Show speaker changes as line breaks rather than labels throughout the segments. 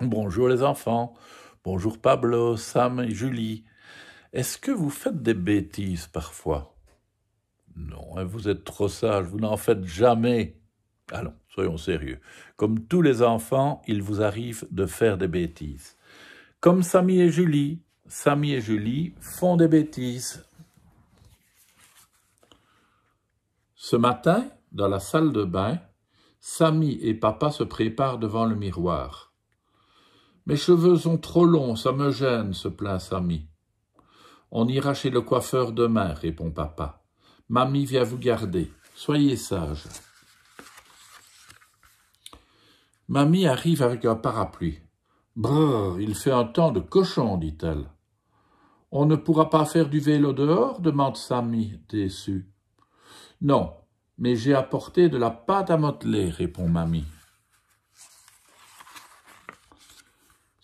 Bonjour les enfants, bonjour Pablo, Sam et Julie. Est-ce que vous faites des bêtises parfois Non, hein, vous êtes trop sages, vous n'en faites jamais. Allons, soyons sérieux. Comme tous les enfants, il vous arrive de faire des bêtises. Comme Samy et Julie. Samy et Julie font des bêtises. Ce matin, dans la salle de bain, Samy et papa se préparent devant le miroir. Mes cheveux sont trop longs, ça me gêne, se plaint Samy. On ira chez le coiffeur demain, répond papa. Mamie vient vous garder. Soyez sage. Mamie arrive avec un parapluie. Brrr, il fait un temps de cochon, dit-elle. On ne pourra pas faire du vélo dehors demande Samy, déçu. Non, mais j'ai apporté de la pâte à moteler, » répond mamie.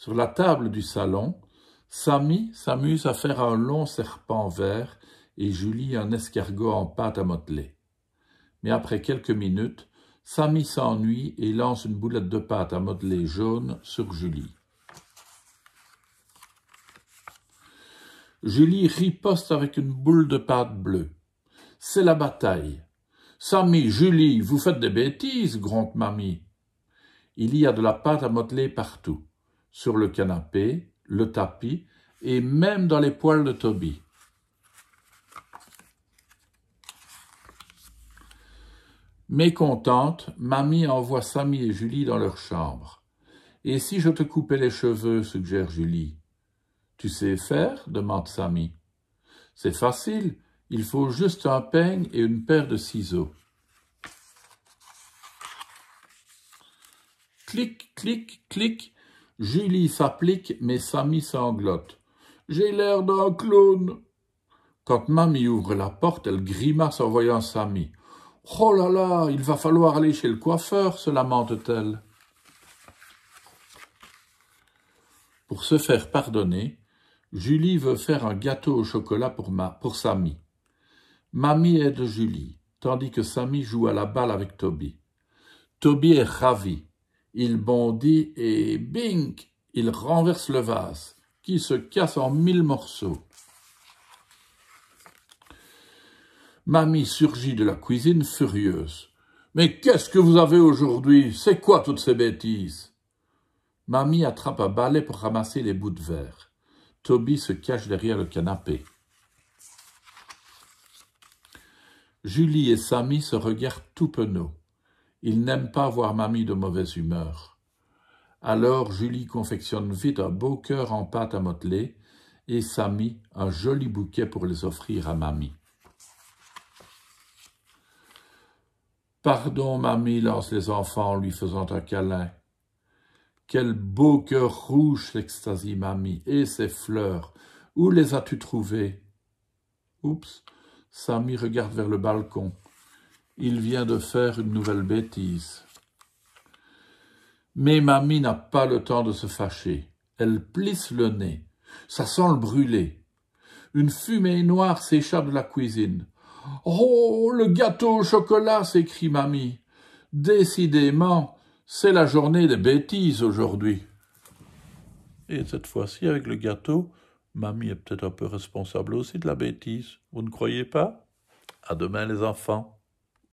Sur la table du salon, Sami s'amuse à faire un long serpent vert et Julie un escargot en pâte à modeler. Mais après quelques minutes, Sami s'ennuie et lance une boulette de pâte à modeler jaune sur Julie. Julie riposte avec une boule de pâte bleue. C'est la bataille. Sami, Julie, vous faites des bêtises, gronde mamie. Il y a de la pâte à modeler partout sur le canapé, le tapis et même dans les poils de Toby. Mécontente, Mamie envoie Sami et Julie dans leur chambre. Et si je te coupais les cheveux, suggère Julie. Tu sais faire demande Samy. C'est facile, il faut juste un peigne et une paire de ciseaux. Clic, clic, clic, Julie s'applique, mais Samy sanglote. J'ai l'air d'un clown. Quand mamie ouvre la porte, elle grimace en voyant Samy. Oh là là, il va falloir aller chez le coiffeur, se lamente-t-elle. Pour se faire pardonner, Julie veut faire un gâteau au chocolat pour, ma, pour Samy. Mamie aide Julie, tandis que Samy joue à la balle avec Toby. Toby est ravi. Il bondit et bing Il renverse le vase, qui se casse en mille morceaux. Mamie surgit de la cuisine furieuse. Mais qu'est-ce que vous avez aujourd'hui C'est quoi toutes ces bêtises Mamie attrape un balai pour ramasser les bouts de verre. Toby se cache derrière le canapé. Julie et Samy se regardent tout penauds. Il n'aime pas voir mamie de mauvaise humeur. Alors Julie confectionne vite un beau cœur en pâte à modeler et Samy un joli bouquet pour les offrir à mamie. Pardon, mamie, lancent les enfants en lui faisant un câlin. Quel beau cœur rouge, s'extasie mamie, et ces fleurs, où les as-tu trouvées Oups, Samy regarde vers le balcon il vient de faire une nouvelle bêtise. Mais mamie n'a pas le temps de se fâcher. Elle plisse le nez. Ça sent le brûler. Une fumée noire s'échappe de la cuisine. Oh, le gâteau au chocolat s'écrie mamie. Décidément, c'est la journée des bêtises aujourd'hui. Et cette fois-ci, avec le gâteau, mamie est peut-être un peu responsable aussi de la bêtise. Vous ne croyez pas À demain, les enfants.